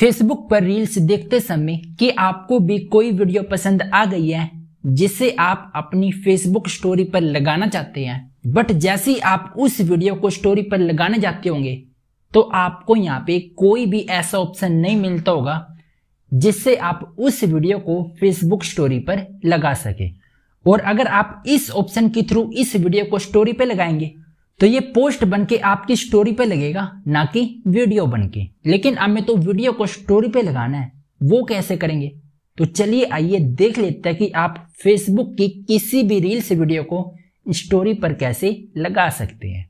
Facebook पर reels देखते समय कि आपको भी कोई वीडियो पसंद आ गई है जिसे आप अपनी फेसबुक स्टोरी पर लगाना चाहते हैं बट जैसे ही आप उस वीडियो को स्टोरी पर लगाने जाते होंगे तो आपको यहाँ पे कोई भी ऐसा ऑप्शन नहीं मिलता होगा जिससे आप उस वीडियो को फेसबुक स्टोरी पर लगा सके और अगर आप इस ऑप्शन के थ्रू इस वीडियो को स्टोरी पर लगाएंगे तो ये पोस्ट बन के आपकी स्टोरी पे लगेगा ना कि वीडियो बन के लेकिन हमें तो वीडियो को स्टोरी पे लगाना है वो कैसे करेंगे तो चलिए आइए देख लेते हैं कि आप फेसबुक की किसी भी रील्स वीडियो को स्टोरी पर कैसे लगा सकते हैं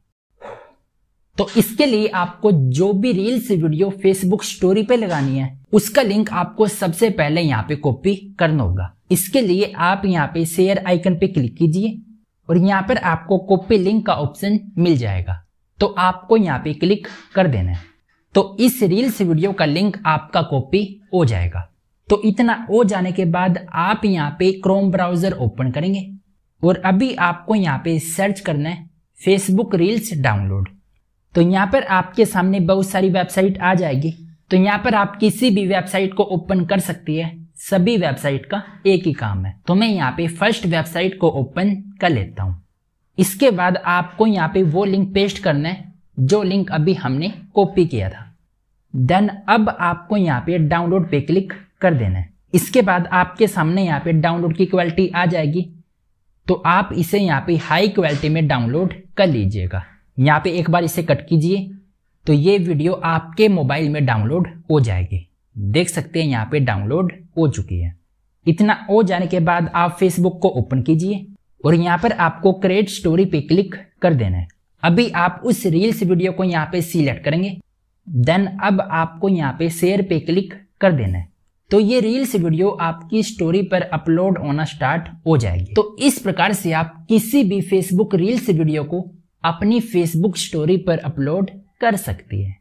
तो इसके लिए आपको जो भी रील्स वीडियो फेसबुक स्टोरी पे लगानी है उसका लिंक आपको सबसे पहले यहाँ पे कॉपी करना होगा इसके लिए आप यहाँ पे शेयर आइकन पे क्लिक कीजिए और यहाँ पर आपको कॉपी लिंक का ऑप्शन मिल जाएगा तो आपको यहाँ पे क्लिक कर देना है तो इस रील्स वीडियो का लिंक आपका कॉपी हो जाएगा तो इतना हो जाने के बाद आप यहाँ पे क्रोम ब्राउजर ओपन करेंगे और अभी आपको यहाँ पे सर्च करना है फेसबुक रील्स डाउनलोड तो यहाँ पर आपके सामने बहुत सारी वेबसाइट आ जाएगी तो यहाँ पर आप किसी भी वेबसाइट को ओपन कर सकती है सभी वेबसाइट का एक ही काम है तो मैं यहाँ पे फर्स्ट वेबसाइट को ओपन कर लेता हूँ इसके बाद आपको यहाँ पे वो लिंक पेस्ट करना है जो लिंक अभी हमने कॉपी किया था देन अब आपको यहाँ पे डाउनलोड पे क्लिक कर देना है इसके बाद आपके सामने यहाँ पे डाउनलोड की क्वालिटी आ जाएगी तो आप इसे यहाँ पे हाई क्वालिटी में डाउनलोड कर लीजिएगा यहाँ पे एक बार इसे कट कीजिए तो ये वीडियो आपके मोबाइल में डाउनलोड हो जाएगी देख सकते हैं यहाँ पे डाउनलोड हो चुकी है इतना हो जाने के बाद आप फेसबुक को ओपन कीजिए और यहाँ पर आपको क्रिएट स्टोरी पे क्लिक कर देना है अभी आप उस रील्स वीडियो को यहाँ पे सिलेक्ट करेंगे देन अब आपको यहाँ पे शेयर पे क्लिक कर देना है तो ये रील्स वीडियो आपकी स्टोरी पर अपलोड होना स्टार्ट हो जाएगी तो इस प्रकार से आप किसी भी फेसबुक रील्स वीडियो को अपनी फेसबुक स्टोरी पर अपलोड कर सकती है